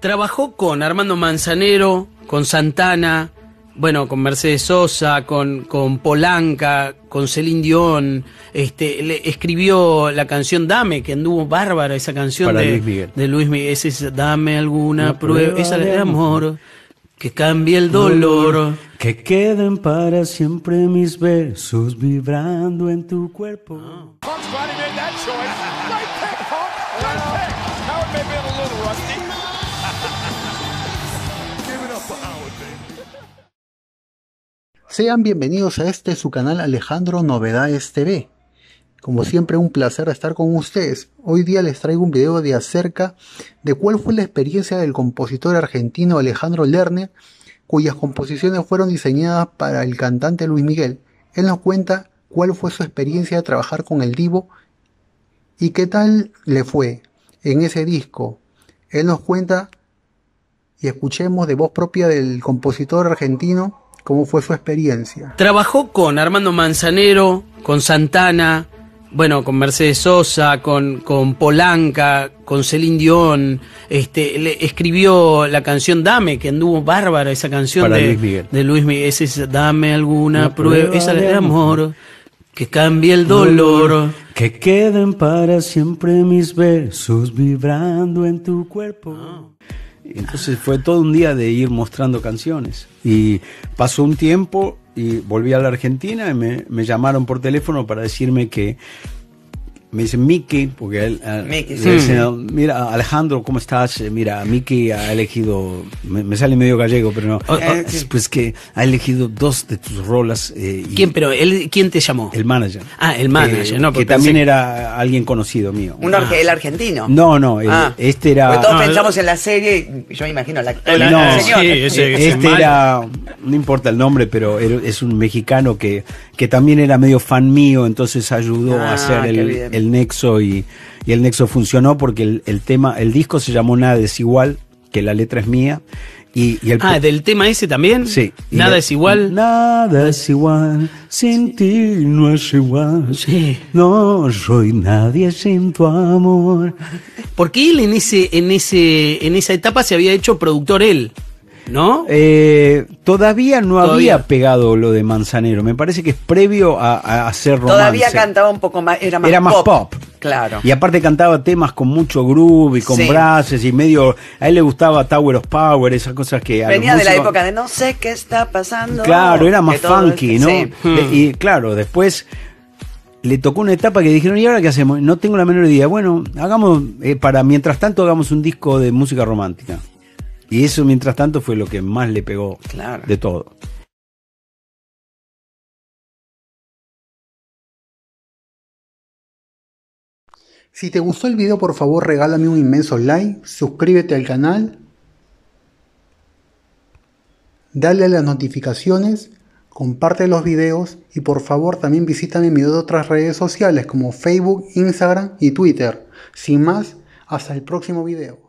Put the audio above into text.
Trabajó con Armando Manzanero, con Santana, bueno, con Mercedes Sosa, con, con Polanca, con Celine Dion, este, le escribió la canción Dame, que anduvo bárbara esa canción de Luis Miguel. es Dame alguna prueba, es esa de amor. que cambie el dolor. Que queden para siempre mis versos vibrando en tu cuerpo. Sean bienvenidos a este su canal Alejandro Novedades TV. Como siempre un placer estar con ustedes. Hoy día les traigo un video de acerca de cuál fue la experiencia del compositor argentino Alejandro Lerner, cuyas composiciones fueron diseñadas para el cantante Luis Miguel. Él nos cuenta cuál fue su experiencia de trabajar con el divo y qué tal le fue en ese disco. Él nos cuenta y escuchemos de voz propia del compositor argentino cómo fue su experiencia. Trabajó con Armando Manzanero, con Santana, bueno, con Mercedes Sosa, con, con Polanca, con Celine Dion, este, le escribió la canción Dame, que anduvo bárbara esa canción de Luis Miguel. De Luis Miguel. Ese es Dame alguna prueba, esa es de amor, que cambie el dolor. Que queden para siempre mis versos vibrando en tu cuerpo. Ah. Entonces fue todo un día de ir mostrando canciones. Y pasó un tiempo y volví a la Argentina y me, me llamaron por teléfono para decirme que me dice Miki porque él ah, dice, mira Alejandro, ¿cómo estás? Eh, mira, Miki ha elegido, me, sale medio gallego, pero no, oh, oh. pues que ha elegido dos de tus rolas. Eh, ¿Quién? Pero él, ¿quién te llamó? El manager. Ah, el manager, eh, no, que también era alguien conocido mío. Un ah. el argentino. No, no, ah. este era. Porque todos pensamos en la serie, yo me imagino la. la no, sí, ese, este era, no importa el nombre, pero es un mexicano que que también era medio fan mío, entonces ayudó a hacer el el nexo y, el nexo funcionó porque el, tema, el disco se llamó Nada es igual que la letra es mía. Y, ah, del tema ese también. Sí. Nada es igual. Nada es igual. Sin ti no es igual. No soy nadie sin tu amor. Porque él en ese, en ese, en esa etapa se había hecho productor él. ¿No? Eh, todavía no había pegado lo de Manzanero. Me parece que es previo a, hacer romance. Todavía cantaba un poco más, era más, era más pop. Claro. Y aparte cantaba temas con mucho groove y con brasses y medio. A él le gustaba Tower of Power, esas cosas que. Venía de la época de no sé qué está pasando. Claro, era más funky, ¿no? Y hmm. claro, después le tocó una etapa que dijeron, ¿y ahora qué hacemos? No tengo la menor idea. Bueno, hagamos, eh, para mientras tanto, hagamos un disco de música romántica. Y eso, mientras tanto, fue lo que más le pegó de todo. Si te gustó el video, por favor, regálame un inmenso like, suscríbete al canal, dale a las notificaciones, comparte los videos y por favor también visítame en mis otras redes sociales como Facebook, Instagram y Twitter. Sin más, hasta el próximo video.